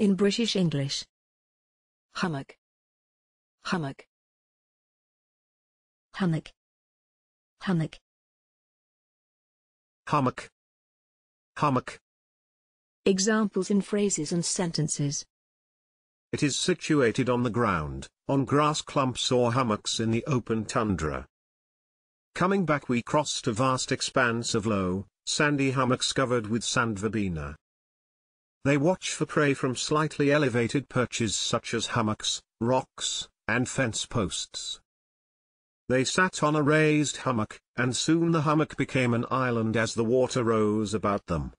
in British English. hummock, hummock, hummock, hummock, hummock, hummock. Examples in phrases and sentences. It is situated on the ground, on grass clumps or hummocks in the open tundra. Coming back we crossed a vast expanse of low, sandy hummocks covered with sand verbena. They watch for prey from slightly elevated perches such as hummocks, rocks, and fence posts. They sat on a raised hummock, and soon the hummock became an island as the water rose about them.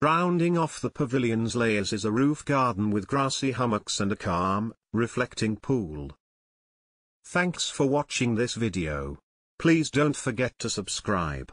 Rounding off the pavilion's layers is a roof garden with grassy hummocks and a calm, reflecting pool. Thanks for watching this video. Please don't forget to subscribe.